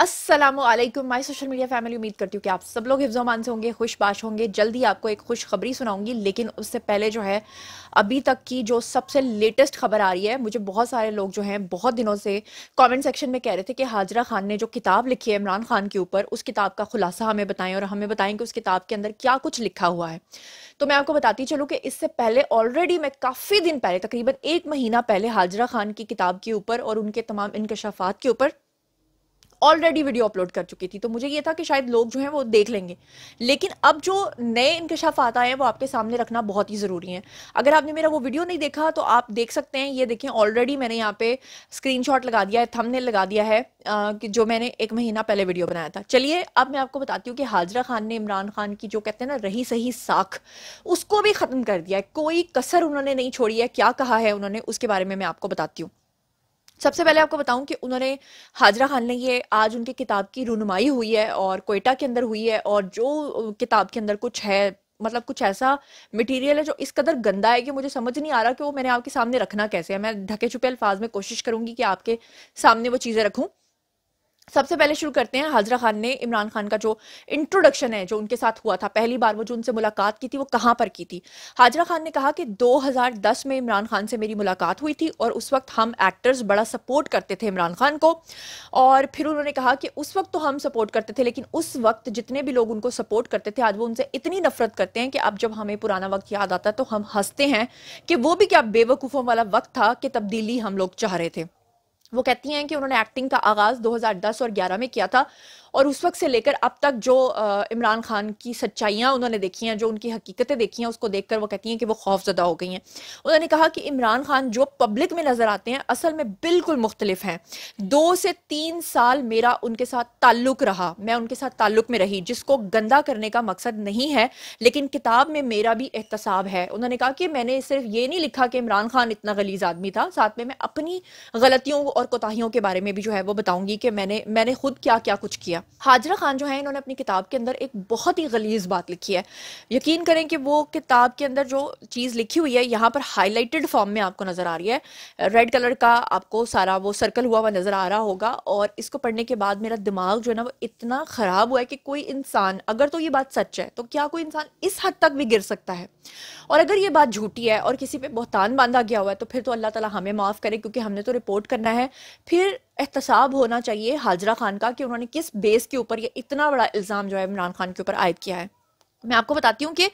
Aslam my social media family उम्मीद करती हूँ कि आप सब लोग हिफ्जोमान से होंगे खुशबाश होंगे जल्दी आपको एक खुश खबरी सुनाऊंगी लेकिन उससे पहले जो है अभी तक की जो सबसे लेटेस्ट खबर आ रही है मुझे बहुत सारे लोग जो हैं बहुत दिनों से कमेंट सेक्शन में कह रहे थे कि हाजरा खान ने जो किताब लिखी है इमरान खान के ऊपर उस किताब का खुलासा हमें बताएं और हमें बताएं कि उस किताब के अंदर क्या कुछ लिखा हुआ है तो मैं आपको बताती चलूँ कि इससे पहले ऑलरेडी मैं काफ़ी दिन पहले तकरीबन एक महीना पहले हाजरा खान की किताब के ऊपर और उनके तमाम इनकशाफात के ऊपर ऑलरेडी वीडियो अपलोड कर चुकी थी तो मुझे ये था कि शायद लोग जो हैं वो देख लेंगे लेकिन अब जो नए इंकशाफ आता है वो आपके सामने रखना बहुत ही ज़रूरी है अगर आपने मेरा वो वीडियो नहीं देखा तो आप देख सकते हैं ये देखें ऑलरेडी मैंने यहाँ पे स्क्रीन लगा दिया है थमने लगा दिया है आ, कि जो मैंने एक महीना पहले वीडियो बनाया था चलिए अब मैं आपको बताती हूँ कि हाजरा खान ने इमरान खान की जो कहते हैं ना रही सही साख उसको भी ख़त्म कर दिया है कोई कसर उन्होंने नहीं छोड़ी है क्या कहा है उन्होंने उसके बारे में मैं आपको बताती हूँ सबसे पहले आपको बताऊं कि उन्होंने हाजरा खान ने ये आज उनकी किताब की रुनुमाई हुई है और कोयटा के अंदर हुई है और जो किताब के अंदर कुछ है मतलब कुछ ऐसा मटेरियल है जो इस कदर गंदा है कि मुझे समझ नहीं आ रहा कि वो मैंने आपके सामने रखना कैसे है मैं ढके छुपे अल्फाज में कोशिश करूंगी कि आपके सामने वो चीज़ें रखूँ सबसे पहले शुरू करते हैं हाजरा खान ने इमरान खान का जो इंट्रोडक्शन है जो उनके साथ हुआ था पहली बार वो जो उनसे मुलाकात की थी वो कहाँ पर की थी हाजरा खान ने कहा कि 2010 में इमरान खान से मेरी मुलाकात हुई थी और उस वक्त हम एक्टर्स बड़ा सपोर्ट करते थे इमरान खान को और फिर उन्होंने कहा कि उस वक्त तो हम सपोर्ट करते थे लेकिन उस वक्त जितने भी लोग उनको सपोर्ट करते थे आज वो उनसे इतनी नफरत करते हैं कि अब जब हमें पुराना वक्त याद आता है तो हम हंसते हैं कि वो भी क्या बेवकूफ़ों वाला वक्त था कि तब्दीली हम लोग चाह रहे थे वो कहती हैं कि उन्होंने एक्टिंग का आगाज़ 2010 और 11 में किया था और उस वक्त से लेकर अब तक जो इमरान खान की सच्चाइयाँ उन्होंने देखी हैं जो उनकी हकीकतें देखी हैं उसको देखकर वो कहती हैं कि वो खौफजदा हो गई हैं उन्होंने कहा कि इमरान खान जो पब्लिक में नज़र आते हैं असल में बिल्कुल मुख्तलिफ हैं दो से तीन साल मेरा उनके साथ ताल्लुक रहा मैं उनके साथ ताल्लुक में रही जिसको गंदा करने का मकसद नहीं है लेकिन किताब में मेरा भी एहतसाब है उन्होंने कहा कि मैंने सिर्फ ये नहीं लिखा कि इमरान खान इतना गलीज आदमी था साथ में मैं अपनी गलतियों और कोताहियों के बारे में भी जो है वो बताऊंगी कि मैंने मैंने खुद क्या क्या कुछ किया गया हाजरा खान जो है इन्होंने अपनी किताब के अंदर एक बहुत ही गलीज बात लिखी है यकीन करें कि वो किताब के अंदर जो चीज़ लिखी हुई है यहाँ पर हाईलाइटेड फॉर्म में आपको नज़र आ रही है रेड कलर का आपको सारा वो सर्कल हुआ हुआ नज़र आ रहा होगा और इसको पढ़ने के बाद मेरा दिमाग जो है ना वो इतना ख़राब हुआ है कि कोई इंसान अगर तो ये बात सच है तो क्या कोई इंसान इस हद तक भी गिर सकता है और अगर ये बात झूठी है और किसी पे बहतान बांधा गया हुआ है तो फिर तो अल्लाह ताला हमें माफ़ करे क्योंकि हमने तो रिपोर्ट करना है फिर एहतसाब होना चाहिए हाजरा खान का कि उन्होंने किस बे बेस के ऊपर ये इतना बड़ा इल्ज़ाम जो है इमरान खान के ऊपर आयद किया है मैं आपको बताती हूँ कि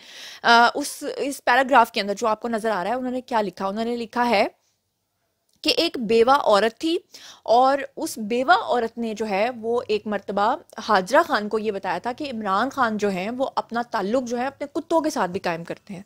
उस इस पैराग्राफ के अंदर जो आपको नज़र आ रहा है उन्होंने क्या लिखा उन्होंने लिखा है कि एक बेवा औरत थी और उस बेवा औरत ने जो है वो एक मरतबा हाजरा खान को ये बताया था कि इमरान खान जो हैं वो अपना ताल्लुक जो है अपने कुत्तों के साथ भी कायम करते हैं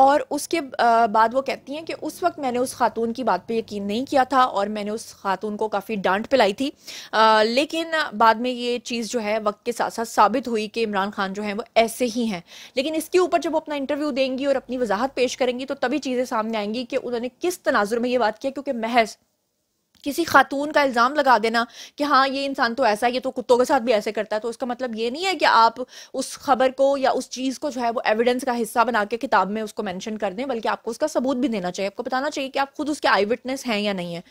और उसके बाद वो कहती हैं कि उस वक्त मैंने उस खातून की बात पे यकीन नहीं किया था और मैंने उस खातून को काफ़ी डांट पिलाई थी आ, लेकिन बाद में ये चीज़ जो है वक्त के साथ साथ साबित हुई कि इमरान खान जो है वो ऐसे ही हैं लेकिन इसके ऊपर जब वो अपना इंटरव्यू देंगी और अपनी वजाहत पेश करेंगी तो तभी चीज़ें सामने आएंगी कि उन्होंने किस तनाजुर में ये बात किया क्योंकि महज किसी खातून का इल्ज़ाम लगा देना कि हाँ ये इंसान तो ऐसा है ये तो कुत्तों के साथ भी ऐसे करता है तो उसका मतलब ये नहीं है कि आप उस खबर को या उस चीज़ को जो है वो एविडेंस का हिस्सा बना के किताब में उसको मैंशन कर दें बल्कि आपको उसका सबूत भी देना चाहिए आपको बताना चाहिए कि आप खुद उसके आई विटनेस हैं या नहीं है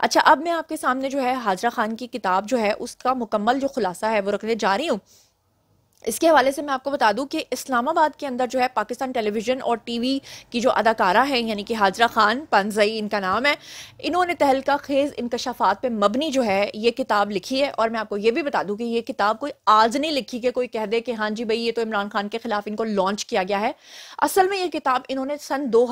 अच्छा अब मैं आपके सामने जो है हाजरा खान की किताब जो है उसका मुकम्मल जो खुलासा है वो रखने जा रही हूँ इसके हवाले से मैं आपको बता दूं कि इस्लामाबाद के अंदर जो है पाकिस्तान टेलीविज़न और टीवी की जो अदाकारा है यानी कि हाजरा खान पनजई इनका नाम है इन्होंने तहलका खेज़ इनकशाफात पे मबनी जो है ये किताब लिखी है और मैं आपको ये भी बता दूं कि ये किताब कोई आज नहीं लिखी कि कोई कह दे कि हाँ जी भाई ये तो इमरान खान के ख़िलाफ़ इनको लॉन्च किया गया है असल में ये किताब इन्होंने सन दो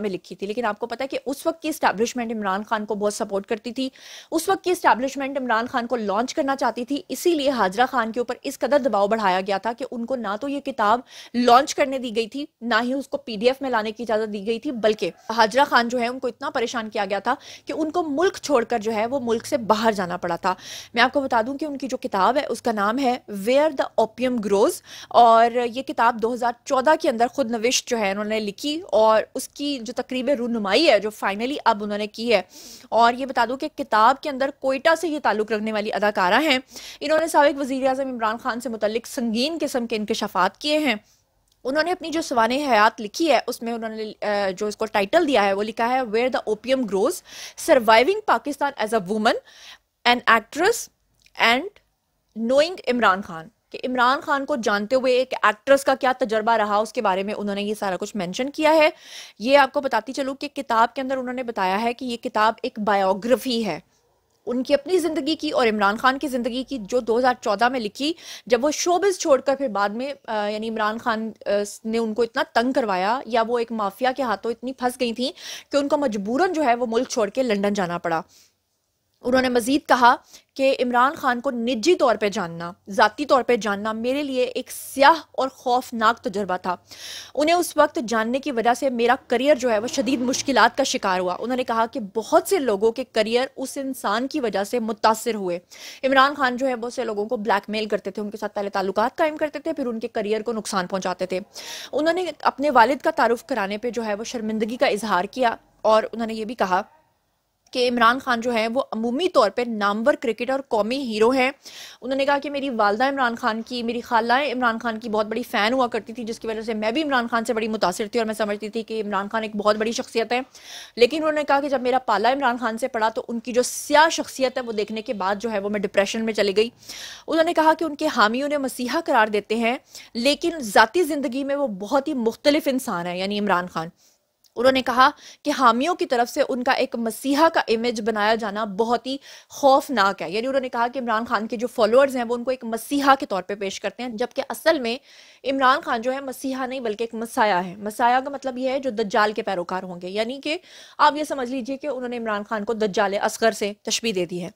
में लिखी थी लेकिन आपको पता है कि उस वक्त की इस्टबलिशमेंट इमरान खान को बहुत सपोर्ट करती थी उस वक्त की इस्टबलिशमेंट इमरान खान को लॉन्च करना चाहती थी इसीलिए हाजरा खान के ऊपर इस कदर दबाव बढ़ाया बताया गया था कि उनको ना तो ये किताब लॉन्च करने दी गई थी ना ही उसको पीडीएफ में लाने की इजाजत दी गई थी बल्कि हाजरा खान जो है उनको इतना परेशान किया गया था कि उनको मुल्क छोड़कर जो है वो मुल्क से बाहर जाना पड़ा था मैं आपको बता दूं कि उनकी जो किताब है उसका नाम है वेयर द ओपियम ग्रोज और ये किताब दो के अंदर खुद नविश जो है उन्होंने लिखी और उसकी जो तकरीब रूनुमाई है जो फाइनली अब उन्होंने की है और ये बता दूं कि किताब के अंदर कोयटा से ये ताल्लुक़ रखने वाली अदाकारा हैं इन्होंने सबक वजी अजम इमरान खान से मुतलिक संगीन किस्म के इंकशाफात किए हैं उन्होंने अपनी जो सवान हयात लिखी है उसमें उन्होंने जो इसको टाइटल दिया है वो लिखा है where the opium grows surviving Pakistan as a woman an actress and knowing Imran Khan कि इमरान खान को जानते हुए एक एक्ट्रेस का क्या तजर्बा रहा उसके बारे में उन्होंने ये सारा कुछ मेंशन किया है ये आपको बताती चलूँ कि किताब के अंदर उन्होंने बताया है कि ये किताब एक बायोग्राफी है उनकी अपनी ज़िंदगी की और इमरान खान की ज़िंदगी की जो 2014 में लिखी जब वो शोबिस छोड़कर फिर बाद में यानी इमरान खान ने उनको इतना तंग करवाया या वो एक माफिया के हाथों इतनी फंस गई थी कि उनको मजबूरन जो है वो मुल्क छोड़ के लंदन जाना पड़ा उन्होंने मजीद कहा कि इमरान खान को निजी तौर पर जानना ज़ाती तौर पर जानना मेरे लिए एक स्याह और खौफनाक तजर्बा था उन्हें उस वक्त जानने की वजह से मेरा करियर जो है वह शदीद मुश्किल का शिकार हुआ उन्होंने कहा कि बहुत से लोगों के करियर उस इंसान की वजह से मुतासर हुए इमरान खान जो है बहुत से लोगों को ब्लैक मेल करते थे उनके साथ पहले ताल्लुक कायम करते थे फिर उनके करियर को नुकसान पहुँचाते थे उन्होंने अपने वालद का तारुफ कराने पर जो है वह शर्मिंदगी का इजहार किया और उन्होंने ये भी कहा कि इमरान खान जो है वो अमूमी तौर पर नामवर क्रिकेट और कौमी हीरो हैं उन्होंने कहा कि मेरी वालदा इमरान खान की मेरी खाला इमरान खान की बहुत बड़ी फ़ैन हुआ करती थी जिसकी वजह से मैं भी इमरान खान से बड़ी मुतासर थी और मैं समझती थी कि इमरान खान एक बहुत बड़ी शख्सियत है लेकिन उन्होंने कहा कि जब मेरा पाला इमरान खान से पढ़ा तो उनकी जो स्या शख्सियत है वो देखने के बाद जो है वो मैं डिप्रेशन में चली गई उन्होंने कहा कि उनके हामी उन्हें मसीहा करार देते हैं लेकिन ज़ाती ज़िंदगी में वो बहुत ही मुख्तलिफ इंसान है यानी इमरान खान उन्होंने कहा कि हामियों की तरफ से उनका एक मसीहा का इमेज बनाया जाना बहुत ही खौफनाक है यानी उन्होंने कहा कि इमरान खान के जो फॉलोअर्स हैं वो उनको एक मसीहा के तौर पर पेश करते हैं जबकि असल में इमरान खान जो है मसीहा नहीं बल्कि एक मसाया है मसाया का मतलब यह है जो दज्जाल के पैरोकार होंगे यानी कि आप ये समझ लीजिए कि उन्होंने इमरान खान को दज्जाल असगर से तशबी दे दी है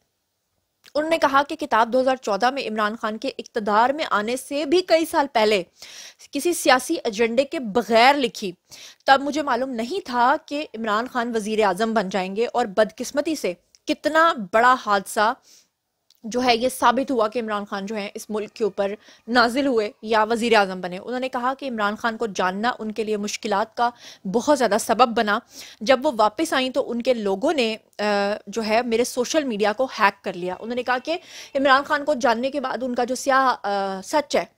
उन्होंने कहा कि किताब 2014 में इमरान खान के इकतदार में आने से भी कई साल पहले किसी सियासी एजेंडे के बगैर लिखी तब मुझे मालूम नहीं था कि इमरान खान वजीर आजम बन जाएंगे और बदकिस्मती से कितना बड़ा हादसा जो है ये साबित हुआ कि इमरान खान जो है इस मुल्क के ऊपर नाजिल हुए या वज़ी अजम बने उन्होंने कहा कि इमरान खान को जानना उनके लिए मुश्किल का बहुत ज़्यादा सबब बना जब वो वापस आई तो उनके लोगों ने जो है मेरे सोशल मीडिया को हैक कर लिया उन्होंने कहा कि इमरान खान को जानने के बाद उनका जो स्या सच है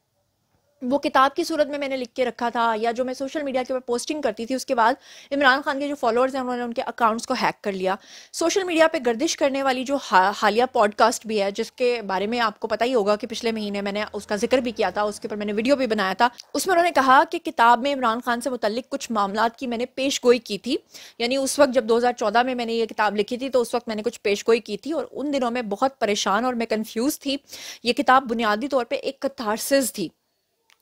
वो किताब की सूरत में मैंने लिख के रखा था या जो मैं सोशल मीडिया के ऊपर पोस्टिंग करती थी उसके बाद इमरान खान के जो फॉलोअर्स हैं उन्होंने उनके अकाउंट्स को हैक कर लिया सोशल मीडिया पे गर्दिश करने वाली जो हा, हालिया पॉडकास्ट भी है जिसके बारे में आपको पता ही होगा कि पिछले महीने मैंने उसका जिक्र भी किया था उसके ऊपर मैंने वीडियो भी बनाया था उसमें उन्होंने कहा कि किताब में इमरान खान से मुतलिक कुछ मामला की मैंने पेश गोई की थी यानी उस वक्त जब दो में मैंने ये किताब लिखी थी तो उस वक्त मैंने कुछ पेश गोई की थी और उन दिनों में बहुत परेशान और मैं कन्फ्यूज़ थी ये किताब बुनियादी तौर पर एक कथारसिस थी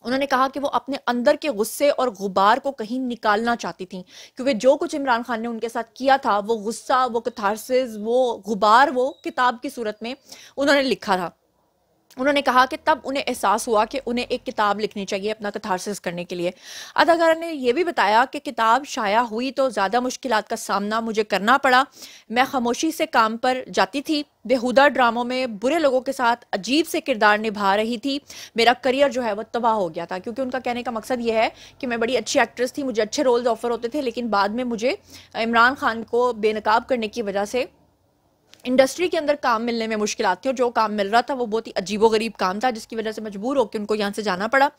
उन्होंने कहा कि वो अपने अंदर के गुस्से और गुबार को कहीं निकालना चाहती थी क्योंकि जो कुछ इमरान खान ने उनके साथ किया था वो गुस्सा वो कथारसिस वो गुबार वो किताब की सूरत में उन्होंने लिखा था उन्होंने कहा कि तब उन्हें एहसास हुआ कि उन्हें एक किताब लिखनी चाहिए अपना कथारसिस करने के लिए अदाकारा ने यह भी बताया कि किताब शाया हुई तो ज़्यादा मुश्किल का सामना मुझे करना पड़ा मैं खामोशी से काम पर जाती थी बेहुदा ड्रामों में बुरे लोगों के साथ अजीब से किरदार निभा रही थी मेरा करियर जो है वह तबाह हो गया था क्योंकि उनका कहने का मकसद यह है कि मैं बड़ी अच्छी एक्ट्रेस थी मुझे अच्छे रोल्स ऑफर होते थे लेकिन बाद में मुझे इमरान खान को बेनकाब करने की वजह से इंडस्ट्री के अंदर काम मिलने में मुश्किल आती है और जो काम मिल रहा था वो बहुत ही अजीबो गरीब काम था जिसकी वजह से मजबूर होकर उनको यहाँ से जाना पड़ा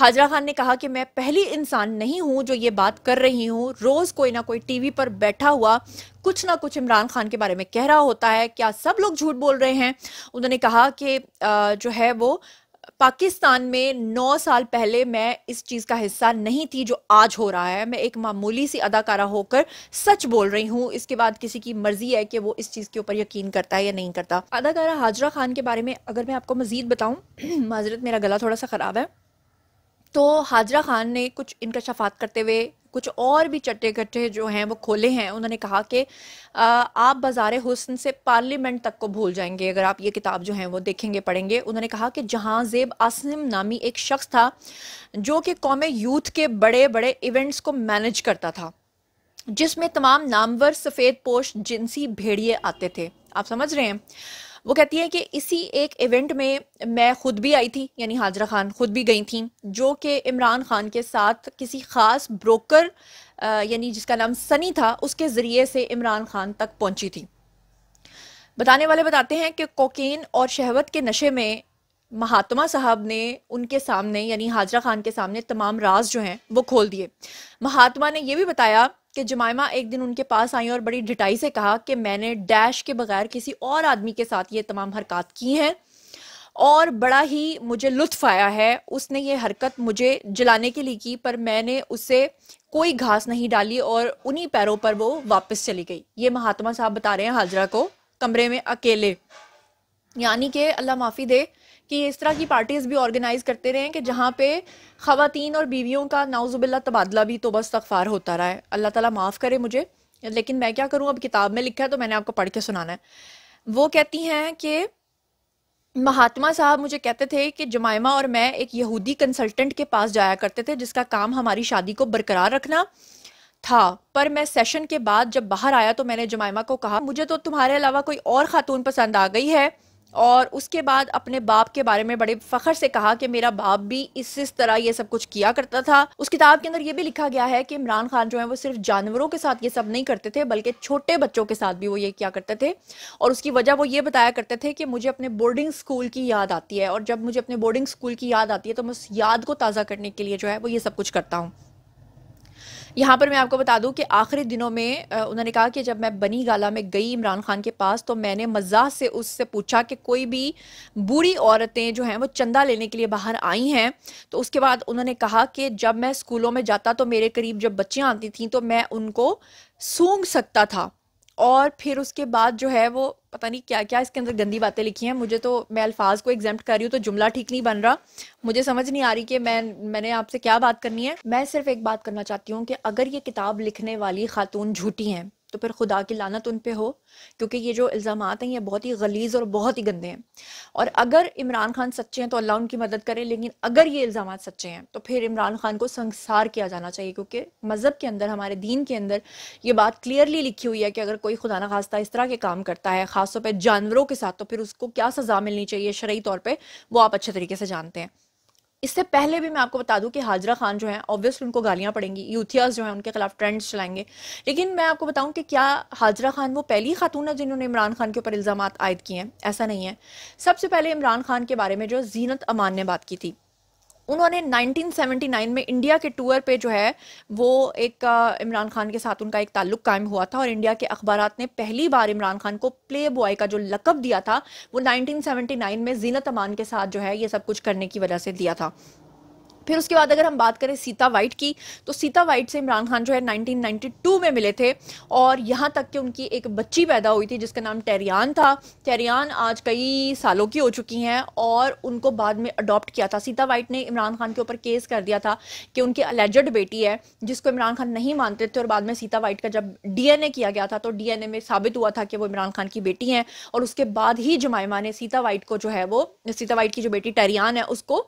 हाजरा खान ने कहा कि मैं पहली इंसान नहीं हूँ जो ये बात कर रही हूँ रोज़ कोई ना कोई टीवी पर बैठा हुआ कुछ ना कुछ इमरान खान के बारे में कह रहा होता है क्या सब लोग झूठ बोल रहे हैं उन्होंने कहा कि जो है वो पाकिस्तान में नौ साल पहले मैं इस चीज़ का हिस्सा नहीं थी जो आज हो रहा है मैं एक मामूली सी अदाकारा होकर सच बोल रही हूँ इसके बाद किसी की मर्जी है कि वो इस चीज़ के ऊपर यकीन करता है या नहीं करता अदाकारा हाजरा खान के बारे में अगर मैं आपको मज़ीद बताऊँ माजरत मेरा गला थोड़ा सा ख़राब है तो हाजरा खान ने कुछ इनकशाफात करते हुए कुछ और भी चट्टे कट्टे जो हैं वो खोले हैं उन्होंने कहा कि आप बाजार हुसन से पार्लियामेंट तक को भूल जाएंगे अगर आप ये किताब जो है वो देखेंगे पढ़ेंगे उन्होंने कहा कि जहाँ जेब आसिम नामी एक शख्स था जो कि कौम यूथ के बड़े बड़े इवेंट्स को मैनेज करता था जिसमें तमाम नामवर सफ़ेद पोश जिनसी भेड़िए आते थे आप समझ रहे हैं वो कहती हैं कि इसी एक इवेंट में मैं खुद भी आई थी यानी हाजरा खान खुद भी गई थी जो कि इमरान खान के साथ किसी ख़ास ब्रोकर यानी जिसका नाम सनी था उसके ज़रिए से इमरान खान तक पहुंची थी बताने वाले बताते हैं कि कोकेन और शहवत के नशे में महात्मा साहब ने उनके सामने यानी हाजरा खान के सामने तमाम राज जो हैं वो खोल दिए महात्मा ने यह भी बताया कि जमायमा एक दिन उनके पास आई और बड़ी ढिटाई से कहा कि मैंने डैश के बगैर किसी और आदमी के साथ ये तमाम हरकत की हैं और बड़ा ही मुझे लुत्फ आया है उसने ये हरकत मुझे जलाने के लिए की पर मैंने उसे कोई घास नहीं डाली और उन्हीं पैरों पर वो वापस चली गई ये महात्मा साहब बता रहे हैं हाजरा को कमरे में अकेले यानी कि अल्लाह माफ़ी दे कि इस तरह की पार्टीज़ भी ऑर्गेनाइज़ करते रहें कि जहाँ पे ख़वातीन और बीवियों का नाउजुबिल्ला तबादला भी तो बस तकफ़ार होता रहा है अल्लाह ताला माफ़ करे मुझे लेकिन मैं क्या करूँ अब किताब में लिखा है तो मैंने आपको पढ़ के सुनाना है वो कहती हैं कि महात्मा साहब मुझे कहते थे कि जमायमा और मैं एक यहूदी कंसल्टेंट के पास जाया करते थे जिसका काम हमारी शादी को बरकरार रखना था पर मैं सेशन के बाद जब बाहर आया तो मैंने जमायमा को कहा मुझे तो तुम्हारे अलावा कोई और खातून पसंद आ गई है और उसके बाद अपने बाप के बारे में बड़े फ़ख्र से कहा कि मेरा बाप भी इस इस तरह ये सब कुछ किया करता था उस किताब के अंदर ये भी लिखा गया है कि इमरान खान जो है वो सिर्फ जानवरों के साथ ये सब नहीं करते थे बल्कि छोटे बच्चों के साथ भी वो ये किया करते थे और उसकी वजह वो ये बताया करते थे कि मुझे अपने बोर्डिंग स्कूल की याद आती है और जब मुझे अपने बोर्डिंग स्कूल की याद आती है तो मैं उस याद को ताज़ा करने के लिए जो है वो ये सब कुछ करता हूँ यहाँ पर मैं आपको बता दूँ कि आखिरी दिनों में उन्होंने कहा कि जब मैं बनी गाला में गई इमरान खान के पास तो मैंने मजाक से उससे पूछा कि कोई भी बूढ़ी औरतें जो हैं वो चंदा लेने के लिए बाहर आई हैं तो उसके बाद उन्होंने कहा कि जब मैं स्कूलों में जाता तो मेरे करीब जब बच्चियाँ आती थी तो मैं उनको सूंघ सकता था और फिर उसके बाद जो है वो पता नहीं क्या क्या इसके अंदर गंदी बातें लिखी हैं मुझे तो मैं अल्फाज को एग्जाम्प्ट कर रही हूँ तो जुमला ठीक नहीं बन रहा मुझे समझ नहीं आ रही कि मैं मैंने आपसे क्या बात करनी है मैं सिर्फ एक बात करना चाहती हूँ कि अगर ये किताब लिखने वाली खातून झूठी हैं तो फिर खुदा की लानत उन पर हो क्योंकि ये जो इल्ज़ाम हैं ये बहुत ही गलीज़ और बहुत ही गंदे हैं और अगर इमरान खान सच्चे हैं तो अल्लाह उनकी मदद करे लेकिन अगर ये इल्ज़ाम सच्चे हैं तो फिर इमरान खान को संसार किया जाना चाहिए क्योंकि मज़हब के अंदर हमारे दीन के अंदर ये बात क्लियरली लिखी हुई है कि अगर कोई खुदा न खास्ता इस तरह के काम करता है खासतौर पर जानवरों के साथ तो फिर उसको क्या सज़ा मिलनी चाहिए शर्य तौर पर वो आप अच्छे तरीके से जानते हैं इससे पहले भी मैं आपको बता दूं कि हाजरा खान जो है ऑब्वियसली उनको गालियां पड़ेंगी यूथियाज जो है उनके खिलाफ ट्रेंड्स चलाएंगे लेकिन मैं आपको बताऊं कि क्या हाजरा खान वो पहली खातून है जिन्होंने इमरान खान के ऊपर इल्ज़ाम आयद किए हैं ऐसा नहीं है सबसे पहले इमरान खान के बारे में जो जीनत अमान ने बात की थी उन्होंने 1979 में इंडिया के टूर पे जो है वो एक इमरान खान के साथ उनका एक ताल्लुक कायम हुआ था और इंडिया के अखबार ने पहली बार इमरान खान को प्ले बॉय का जो लकब दिया था वो 1979 में जीनत अमान के साथ जो है ये सब कुछ करने की वजह से दिया था फिर उसके बाद अगर हम बात करें सीता वाइट की तो सीता वाइट से इमरान खान जो है 1992 में मिले थे और यहाँ तक कि उनकी एक बच्ची पैदा हुई थी जिसका नाम टेरियान था टेरियान आज कई सालों की हो चुकी हैं और उनको बाद में अडॉप्ट किया था सीता वाइट ने इमरान खान के ऊपर केस कर दिया था कि उनकी अलेजड बेटी है जिसको इमरान खान नहीं मानते थे और बाद में सीता वाइट का जब डी किया गया था तो डी में साबित हुआ था कि वो इमरान खान की बेटी हैं और उसके बाद ही जमायमा ने सीता वाइट को जो है वो सीता वाइट की जो बेटी टेरियान है उसको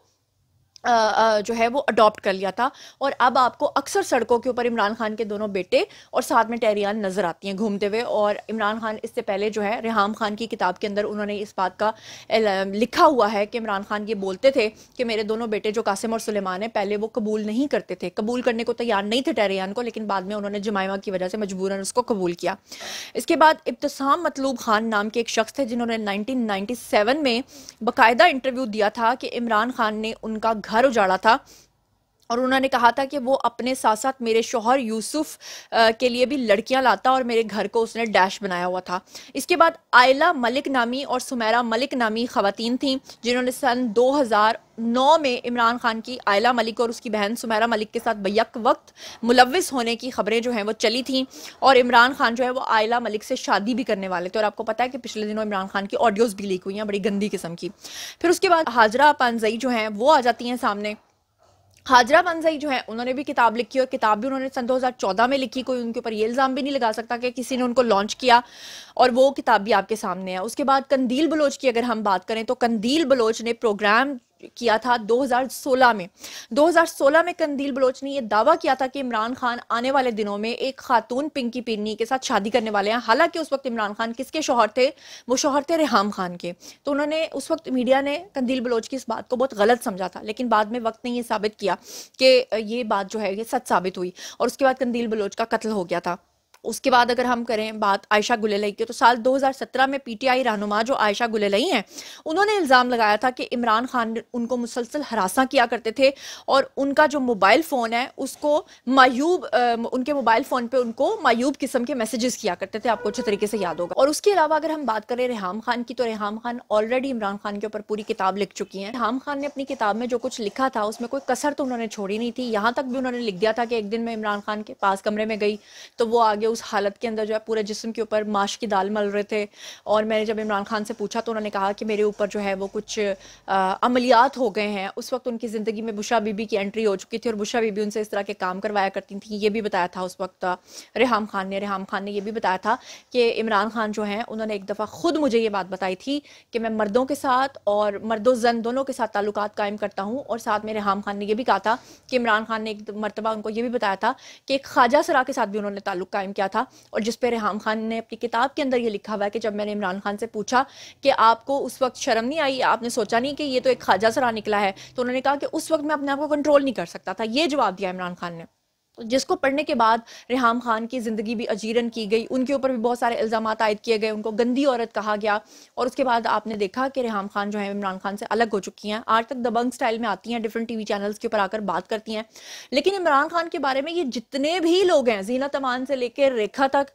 जो है वो अडॉप्ट कर लिया था और अब आपको अक्सर सड़कों के ऊपर इमरान खान के दोनों बेटे और साथ में टहरियान नज़र आती हैं घूमते हुए और इमरान खान इससे पहले जो है रिहाम खान की किताब के अंदर उन्होंने इस बात का लिखा हुआ है कि इमरान खान ये बोलते थे कि मेरे दोनों बेटे जो कासिम और सुलेमान हैं पहले वो कबूल नहीं करते थे कबूल करने को तैयार नहीं थे टहरियान को लेकिन बाद में उन्होंने जमायमा की वजह से मजबूरन उसको कबूल किया इसके बाद इब्तसाम मतलूब खान नाम के एक शख्स थे जिन्होंने नाइनटीन में बाकायदा इंटरव्यू दिया था कि इमरान खान ने उनका घर घर उजाड़ा था और उन्होंने कहा था कि वो अपने साथ साथ मेरे शोहर यूसुफ के लिए भी लड़कियां लाता और मेरे घर को उसने डैश बनाया हुआ था इसके बाद आयला मलिक नामी और सुमेरा मलिक नामी खवतिन थीं जिन्होंने सन 2009 में इमरान खान की आयला मलिक और उसकी बहन सुमेरा मलिक के साथ बैक वक्त मुलविस होने की खबरें जो हैं वो चली थीं और इमरान खान जो है वो आयला मलिक से शादी भी करने वाले थे और आपको पता है कि पिछले दिनों इमरान खान की ऑडियोज़ भी लीक हुई हैं बड़ी गंदी किस्म की फिर उसके बाद हाजरा पानजई जो हैं वो आ जाती हैं सामने हाजरा मनजई जो है उन्होंने भी किताब लिखी और किताब भी उन्होंने सन 2014 में लिखी कोई उनके ऊपर ये इल्ज़ाम भी नहीं लगा सकता कि किसी ने उनको लॉन्च किया और वो किताब भी आपके सामने है उसके बाद कंदील बलोच की अगर हम बात करें तो कंदील बलोच ने प्रोग्राम किया था 2016 में 2016 में कंदील बलोच ने यह दावा किया था कि इमरान खान आने वाले दिनों में एक खातून पिंकी पिरनी के साथ शादी करने वाले हैं हालांकि उस वक्त इमरान खान किसके शोहर थे वो शोहर थे रेहम खान के तो उन्होंने उस वक्त मीडिया ने कंदील बलोच की इस बात को बहुत गलत समझा था लेकिन बाद में वक्त ने यह साबित किया कि ये बात जो है ये सच साबित हुई और उसके बाद कंदील बलोच का कत्ल हो गया था उसके बाद अगर हम करें बात आयशा गुलेलई की तो साल 2017 में पीटीआई रहनुमा जो आयशा गुलेलई हैं उन्होंने इल्ज़ाम लगाया था कि इमरान खान उनको मुसलसल हरासा किया करते थे और उनका जो मोबाइल फ़ोन है उसको मायूब उनके मोबाइल फ़ोन पर उनको मायूब किस्म के मैसेजेस किया करते थे आपको अच्छे तरीके से याद होगा और उसके अलावा अगर हम बात करें रेहम खान की तो रेहम खान ऑलरेडी इमरान खान के ऊपर पूरी किताब लिख चुकी हैं रेहम खान ने अपनी किताब में जो कुछ लिखा था उसमें कोई कसर तो उन्होंने छोड़ी नहीं थी यहाँ तक भी उन्होंने लिख दिया था कि एक दिन मैं इमरान खान के पास कमरे में गई तो वो आगे उस हालत के अंदर जो है पूरे जिसम के ऊपर माश की दाल मल रहे थे और मैंने जब इमरान खान से पूछा तो उन्होंने कहा कि मेरे ऊपर जो है वो कुछ अमलियात हो गए हैं उस वक्त उनकी ज़िंदगी में बुशा बीबी की एंट्री हो चुकी थी और बुशा बीबी उनसे इस तरह के काम करवाया करती थी ये भी बताया था उस वक्त रेहम खान ने रेहम खान ने यह भी बताया था कि इमरान खान जो हैं उन्होंने एक दफ़ा ख़ुद मुझे ये बात बताई थी कि मैं मर्दों के साथ और मर्दो जन दोनों के साथ ताल्लुक कायम करता हूँ और साथ में रेहम खान ने यह भी कहा था कि इमरान खान ने एक मरतबा उनको ये भी बताया था कि एक ख्वाजा सरा के साथ भी उन्होंने ताल्लुक कायम किया क्या था और जिस पर रेहान खान ने अपनी किताब के अंदर ये लिखा हुआ है कि जब मैंने इमरान खान से पूछा कि आपको उस वक्त शर्म नहीं आई आपने सोचा नहीं कि ये तो एक खाजा सरा निकला है तो उन्होंने कहा कि उस वक्त मैं अपने आप को कंट्रोल नहीं कर सकता था ये जवाब दिया इमरान खान ने जिसको पढ़ने के बाद रेहम खान की ज़िंदगी भी अजीरन की गई उनके ऊपर भी बहुत सारे इल्ज़ाम आयद किए गए उनको गंदी औरत कहा गया और उसके बाद आपने देखा कि रेहम खान जो है इमरान खान से अलग हो चुकी हैं आज तक दबंग स्टाइल में आती हैं डिफरेंट टीवी चैनल्स के ऊपर आकर बात करती हैं लेकिन इमरान खान के बारे में ये जितने भी लोग हैं जीना तमान से लेकर रेखा तक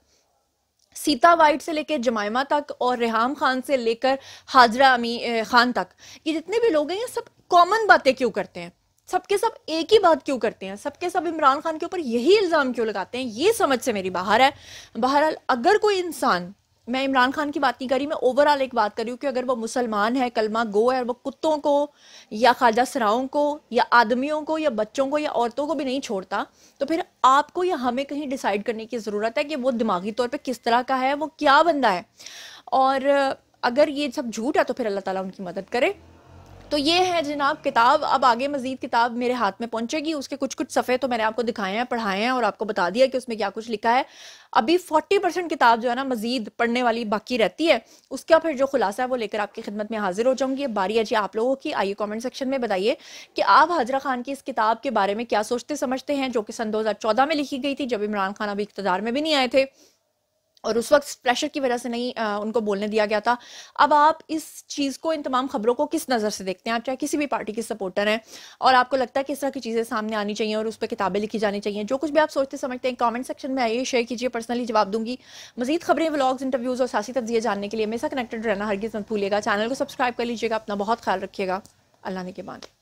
सीता वाइट से लेकर जमायमा तक और रेहम खान से लेकर हाजरा अमी खान तक ये जितने भी लोग हैं ये सब कॉमन बातें क्यों करते हैं सबके सब एक ही बात क्यों करते हैं सबके सब इमरान खान के ऊपर यही इल्ज़ाम क्यों लगाते हैं ये समझ से मेरी बाहर है बहरहाल अगर कोई इंसान मैं इमरान खान की बात नहीं करी मैं ओवरऑल एक बात कर रही हूँ कि अगर वो मुसलमान है कलमा गो है और वो कुत्तों को या ख्वाजा सराओं को या आदमियों को या बच्चों को या औरतों को भी नहीं छोड़ता तो फिर आपको या हमें कहीं डिसाइड करने की ज़रूरत है कि वो दिमागी तौर पर किस तरह का है वो क्या बंदा है और अगर ये सब झूठ है तो फिर अल्लाह ताला उनकी मदद करे तो ये है जनाब किताब अब आगे मजीद किताब मेरे हाथ में पहुंचेगी उसके कुछ कुछ सफ़े तो मैंने आपको दिखाए हैं पढ़ाए हैं और आपको बता दिया कि उसमें क्या कुछ लिखा है अभी फोर्टी परसेंट किताब जो है ना मजीद पढ़ने वाली बाकी रहती है उसका फिर जो खुलासा है वो लेकर आपकी खिदमत में हाजिर हो जाऊंगी बारी अजी आप लोगों की आइए कमेंट सेक्शन में बताइए कि आप हाजरा खान की इस किताब के बारे में क्या सोचते समझते हैं जो कि सन दो में लिखी गई थी जब इमरान खान अभी इकतदार में भी नहीं आए थे और उस वक्त प्रेशर की वजह से नहीं आ, उनको बोलने दिया गया था अब आप इस चीज़ को इन तमाम खबरों को किस नज़र से देखते हैं आप चाहे किसी भी पार्टी के सपोर्टर हैं और आपको लगता है कि इस तरह की चीज़ें सामने आनी चाहिए और उस पर किताबें लिखी जानी चाहिए जो कुछ भी आप सोचते समझते हैं कमेंट सेक्शन में आइए शेयर कीजिए पर्सनली जवाब दूंगी मजीद खबरें ब्लॉग्स इंटरव्यूज़ और सासी तब्जिए जानने के लिए मेरे कनेक्टेड रहना हर मत भूलिएगा चैनल को सब्सक्राइब कर लीजिएगा अपना बहुत ख्याल रखिएगा अल्लाह ने के बाद